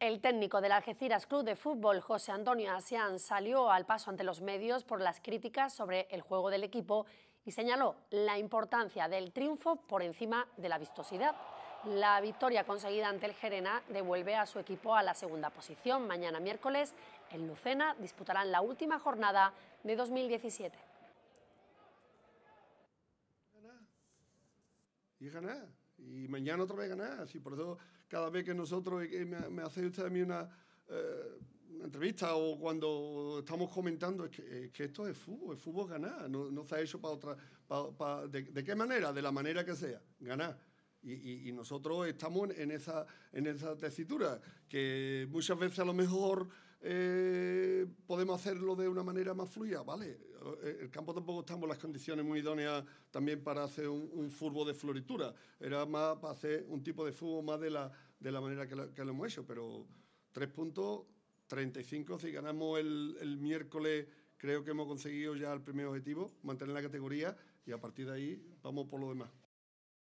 El técnico del Algeciras Club de Fútbol, José Antonio Asián, salió al paso ante los medios por las críticas sobre el juego del equipo y señaló la importancia del triunfo por encima de la vistosidad. La victoria conseguida ante el Gerena devuelve a su equipo a la segunda posición. Mañana miércoles, en Lucena, disputarán la última jornada de 2017. Y y mañana otra vez ganar. por eso cada vez que nosotros, eh, me, me hace usted a mí una, eh, entrevista o cuando estamos comentando, es que, esto es fútbol, es fútbol ganar. No, se ha hecho para otra... de, qué manera? De la manera que sea, ganar. Y, nosotros estamos en esa, en esa tesitura, que muchas veces a lo mejor eh, podemos hacerlo de una manera más fluida, vale. Eh, el campo tampoco estamos en las condiciones muy idóneas también para hacer un, furbo de floritura. Era más para hacer un tipo de fútbol más de la, de la manera que lo, hemos hecho, pero tres puntos, 35. Si ganamos el, el miércoles, creo que hemos conseguido ya el primer objetivo, mantener la categoría y a partir de ahí vamos por lo demás.